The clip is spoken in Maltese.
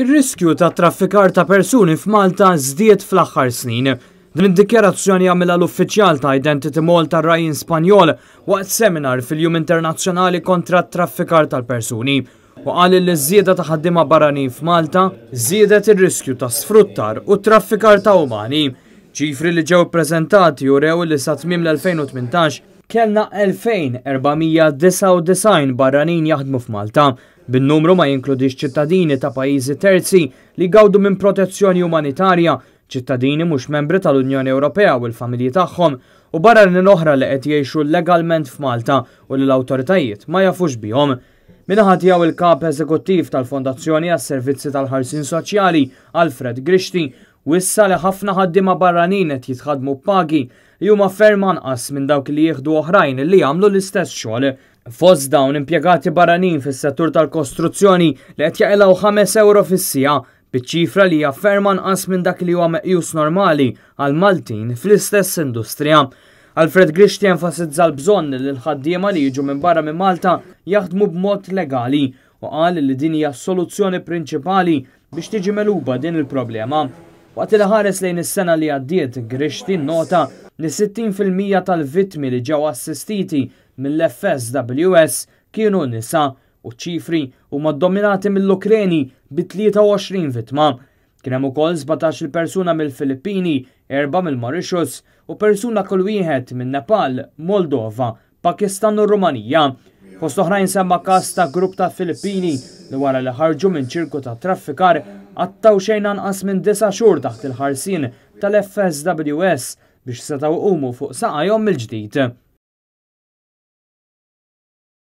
Ir-riskju ta' traffikar ta' persuni f'Malta zdiet fl-aħħar snin. Din id dikjerazzjoni għamilha l-uffiċjal ta' Identity Malta Rajin Spanjol waqt seminar fil-Jum Internazzjonali kontra t traffikar tal-persuni u qal li żieda ta' ħaddiema barranin f'Malta żiedet ir-riskju ta' sfruttar u traffikar ta' umani. Ċifri li ġew ppreżentati u rew li sa tmiem l-2018 kellna 2499 barranin jaħdmu f'Malta. Bin-numru ma jinkludix ċittadini ta' pajjiżi terzi li gawdu minn protezzjoni umanitarja, ċittadini mhux membri tal-Unjoni Ewropea u l-familji tagħhom u barranin oħra li qed jgħixu legalment f'Malta u l-awtoritajiet ma jafux bihom. Minaħat jaw il-kap eżekuttiv tal-Fondazzjoni għas servizzi tal-ħarsin soċjali Alfred Grishti U issa li ħafna ħaddiema barranin qed jitħadmu pagi li huma ferm anqas minn dawk li jieħdu oħrajn li jagħmlu l-istess xogħol. Fost dawn impjegati barranin fis-settur tal-kostruzzjoni li qed jaqilgħu 5 euro fis-sija biċ-ċifra li hija ferm anqas minn dak li huwa meqjus normali għal Maltin fl-istess industrija. Alfred Grishti enfasizza l-bżonn li l-ħaddiema li jiġu minn barra minn Malta jaħdmu b'mod legali u qal li din hija s-soluzzjoni prinċipali biex tiġi meluba din il-problema. Waqt il ħares lejn is-sena li għaddiet, grixti nota li 60% tal-vittmi li ġew assistiti mill-FSWS kienu nisa u ċifri u maddominati mill-Ukreni bi 23 vittma. Kien hemm ukoll 17 persuna mill-Filippini, erba mill-Mauritius u persuna kull wieħed minn Nepal, Moldova, Pakistan u Rumanija. Fost oħrajn semma kas ta' grupp ta' Filippini li wara li ħarġu minn ċirku ta' traffikar għattaw xejn anqas minn disa' xhur taħt il-ħarsin tal-FSWS biex setaw umu fuq saqajhom mill-ġdid.